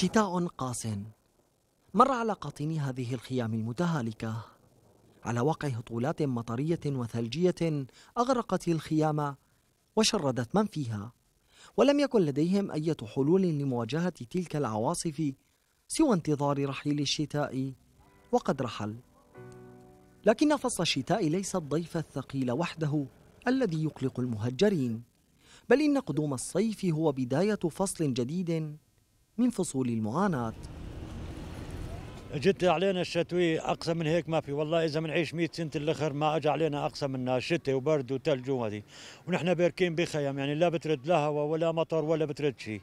شتاء قاس مر على قاطني هذه الخيام المتهالكة على وقع هطولات مطرية وثلجية أغرقت الخيام وشردت من فيها ولم يكن لديهم أي حلول لمواجهة تلك العواصف سوى انتظار رحيل الشتاء وقد رحل لكن فصل الشتاء ليس الضيف الثقيل وحده الذي يقلق المهجرين بل إن قدوم الصيف هو بداية فصل جديد من فصول المعاناة جت علينا الشتوي اقصى من هيك ما في والله اذا بنعيش 100 سنه الاخر ما اجى علينا اقصى منها شتاء وبرد وثلج وهذه ونحن باركين بخيم يعني لا بترد لا هواء ولا مطر ولا بترد شيء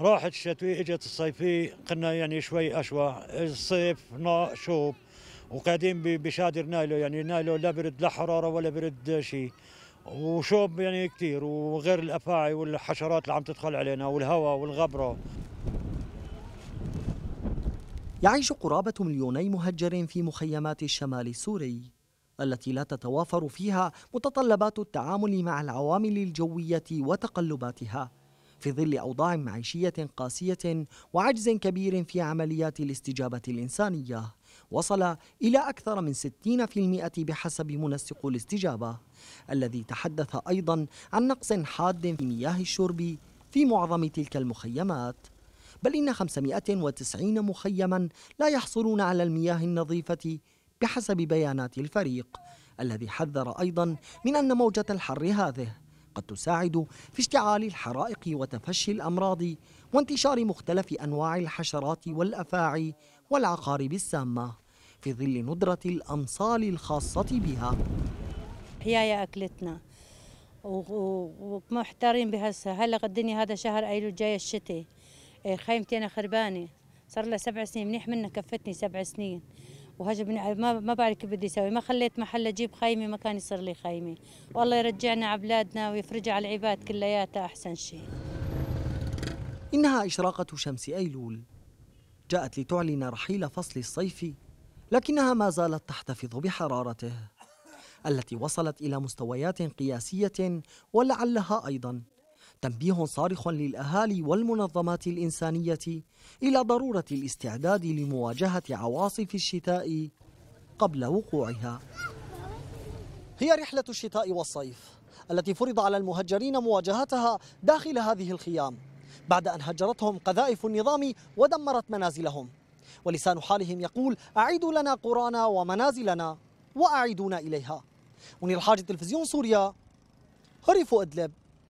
راحت الشتوي اجت الصيفي قلنا يعني شوي اشوى الصيف نا شوب وقاعدين بشادر نايلو يعني نايلو لا برد لا حراره ولا برد شيء وشوب يعني كثير وغير الافاعي والحشرات اللي عم تدخل علينا والهواء والغبره يعيش قرابة مليوني مهجر في مخيمات الشمال السوري التي لا تتوافر فيها متطلبات التعامل مع العوامل الجوية وتقلباتها في ظل أوضاع معيشية قاسية وعجز كبير في عمليات الاستجابة الإنسانية وصل إلى أكثر من 60% بحسب منسق الاستجابة الذي تحدث أيضا عن نقص حاد في مياه الشرب في معظم تلك المخيمات بل إن 590 مخيما لا يحصلون على المياه النظيفة بحسب بيانات الفريق الذي حذر أيضا من أن موجة الحر هذه قد تساعد في اشتعال الحرائق وتفشي الأمراض وانتشار مختلف أنواع الحشرات والأفاعي والعقارب السامة في ظل ندرة الأمصال الخاصة بها هي يا أكلتنا ومحتارين بهسه هلا الدنيا هذا شهر أيلول جاي الشتي إيه، خيمتي انا خربانه صار لها سبع سنين منيح منها كفتني سبع سنين وهجبني ما ما بعرف كيف بدي اسوي ما خليت محل اجيب خيمه ما كان يصير لي خيمه والله يرجعنا على بلادنا ويفرجها على العباد كلياتها احسن شيء انها اشراقه شمس ايلول جاءت لتعلن رحيل فصل الصيف لكنها ما زالت تحتفظ بحرارته التي وصلت الى مستويات قياسيه ولعلها ايضا تنبيه صارخ للأهالي والمنظمات الإنسانية إلى ضرورة الاستعداد لمواجهة عواصف الشتاء قبل وقوعها هي رحلة الشتاء والصيف التي فرض على المهجرين مواجهتها داخل هذه الخيام بعد أن هجرتهم قذائف النظام ودمرت منازلهم ولسان حالهم يقول أعيدوا لنا قرانا ومنازلنا وأعيدونا إليها منير الحاج تلفزيون سوريا هريف أدلب